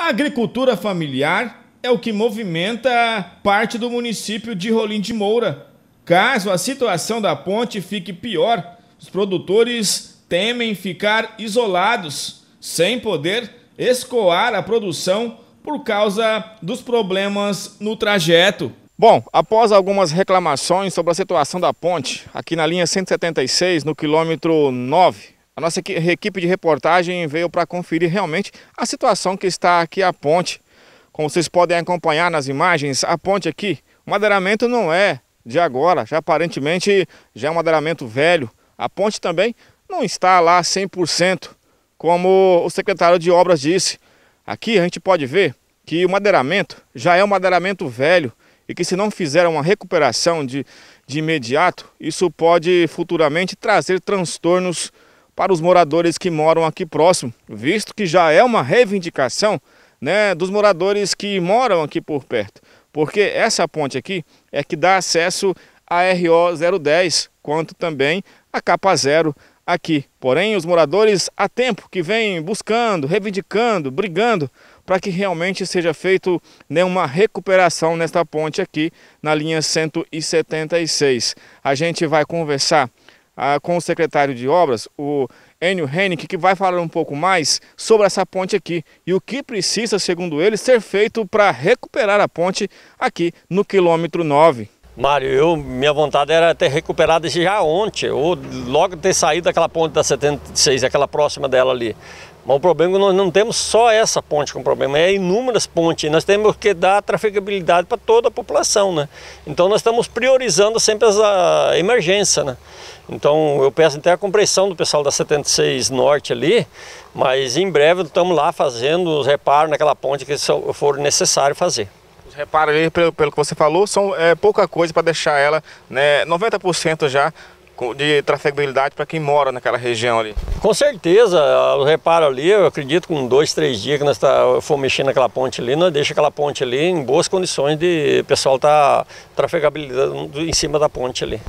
A agricultura familiar é o que movimenta parte do município de Rolim de Moura. Caso a situação da ponte fique pior, os produtores temem ficar isolados, sem poder escoar a produção por causa dos problemas no trajeto. Bom, após algumas reclamações sobre a situação da ponte, aqui na linha 176, no quilômetro 9, a nossa equipe de reportagem veio para conferir realmente a situação que está aqui a ponte. Como vocês podem acompanhar nas imagens, a ponte aqui, o madeiramento não é de agora, já aparentemente já é um madeiramento velho. A ponte também não está lá 100%, como o secretário de obras disse. Aqui a gente pode ver que o madeiramento já é um madeiramento velho e que se não fizer uma recuperação de, de imediato, isso pode futuramente trazer transtornos para os moradores que moram aqui próximo, visto que já é uma reivindicação né, dos moradores que moram aqui por perto. Porque essa ponte aqui é que dá acesso à RO 010, quanto também à capa zero aqui. Porém, os moradores há tempo que vêm buscando, reivindicando, brigando para que realmente seja feito né, uma recuperação nesta ponte aqui na linha 176. A gente vai conversar ah, com o secretário de obras, o Enio Hennick, que vai falar um pouco mais sobre essa ponte aqui e o que precisa, segundo ele, ser feito para recuperar a ponte aqui no quilômetro 9. Mário, eu, minha vontade era ter recuperado isso já ontem, ou logo ter saído daquela ponte da 76, aquela próxima dela ali. Mas o problema é que nós não temos só essa ponte com é problema, é inúmeras pontes. Nós temos que dar trafegabilidade para toda a população, né? Então nós estamos priorizando sempre a emergência, né? Então eu peço até a compreensão do pessoal da 76 Norte ali, mas em breve estamos lá fazendo os reparos naquela ponte que for necessário fazer. Os reparos aí, pelo, pelo que você falou, são é, pouca coisa para deixar ela né, 90% já de trafegabilidade para quem mora naquela região ali. Com certeza, o reparo ali, eu acredito com dois, três dias que nós tá, for mexendo naquela ponte ali, nós deixa aquela ponte ali em boas condições de o pessoal tá trafegabilidade em cima da ponte ali.